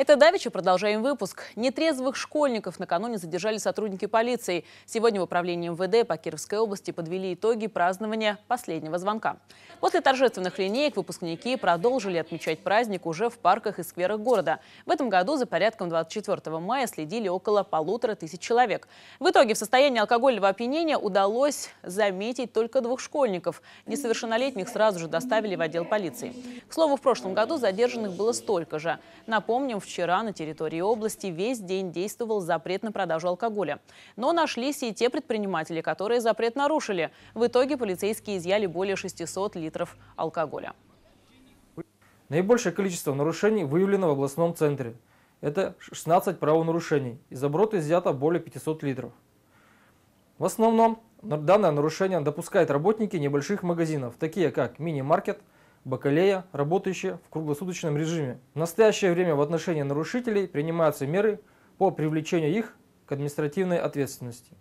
Это давеча. Продолжаем выпуск. Нетрезвых школьников накануне задержали сотрудники полиции. Сегодня в управлении МВД по Кировской области подвели итоги празднования последнего звонка. После торжественных линеек выпускники продолжили отмечать праздник уже в парках и скверах города. В этом году за порядком 24 мая следили около полутора тысяч человек. В итоге в состоянии алкогольного опьянения удалось заметить только двух школьников. Несовершеннолетних сразу же доставили в отдел полиции. К слову, в прошлом году задержанных было столько же. Напомним, в вчера на территории области весь день действовал запрет на продажу алкоголя. Но нашлись и те предприниматели, которые запрет нарушили. В итоге полицейские изъяли более 600 литров алкоголя. Наибольшее количество нарушений выявлено в областном центре. Это 16 правонарушений. Из оборота изъято более 500 литров. В основном данное нарушение допускают работники небольших магазинов, такие как мини-маркет, бакалея, работающая в круглосуточном режиме. В настоящее время в отношении нарушителей принимаются меры по привлечению их к административной ответственности.